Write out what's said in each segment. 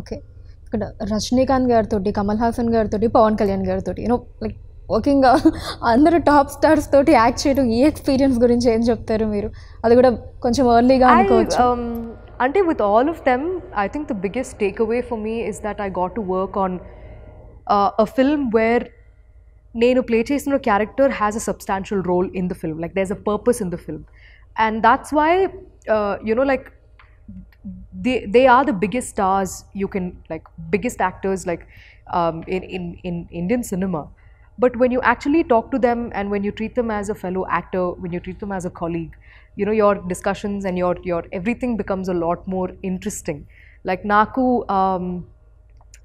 Okay ఇక్కడ రజనీకాంత్ గారితో కమల్ హాసన్ గారితో పవన్ కళ్యాణ్ గారితో యూనో లైక్ వర్కింగ్ అందరూ టాప్ స్టార్స్ తోటి యాక్ట్ చేయడం ఈ ఎక్స్పీరియన్స్ గురించి ఏం చెప్తారు మీరు అది కూడా కొంచెం ఎర్లీగా అనుకోవచ్చు um, అంటే with all of them I think the biggest takeaway for me is that I got to work on a film where నేను ప్లే చేసిన character has a substantial role in the film like does a purpose in the film and that's why you know like they they are the biggest stars you can like biggest actors like um, in, in in Indian cinema. But when you actually talk to them and when you treat them as a fellow actor, when you treat them as a colleague, you know your discussions and your your everything becomes a lot more interesting. Like Naku, um,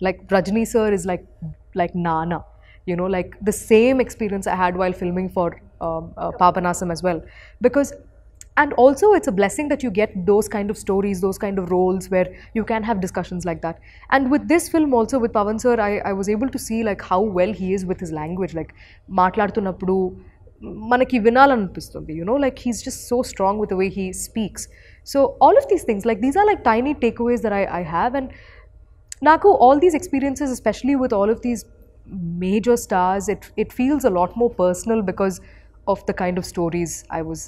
like Rajni sir is like like Nana, you know, like the same experience I had while filming for um, uh, Papanasam as well, because and also it's a blessing that you get those kind of stories those kind of roles where you can have discussions like that and with this film also with pavan i, was able to see like how well he is with his language like maatladutunappudu manaki vinala vinalanipistundi you know like he's just so strong with the way he speaks so all of these things like these are like tiny takeaways that i, have and naku all these experiences especially with all of these major stars it it feels a lot more personal because of the kind of stories i was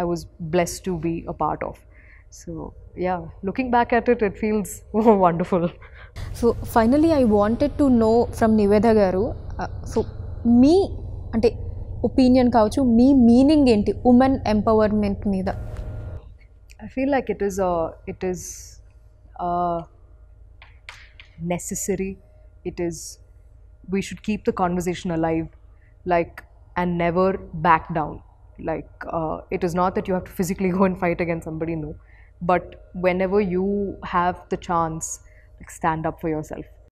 I was blessed to be a part of. So, yeah, looking back at it, it feels wonderful. So, finally, I wanted to know from Niveda Guru. Uh, so, me, ante opinion kauchu, me meaning enti, woman empowerment neither. I feel like it is a, it is a necessary, it is, we should keep the conversation alive, like, and never back down. Like, uh, it is not that you have to physically go and fight against somebody, no. But whenever you have the chance, like stand up for yourself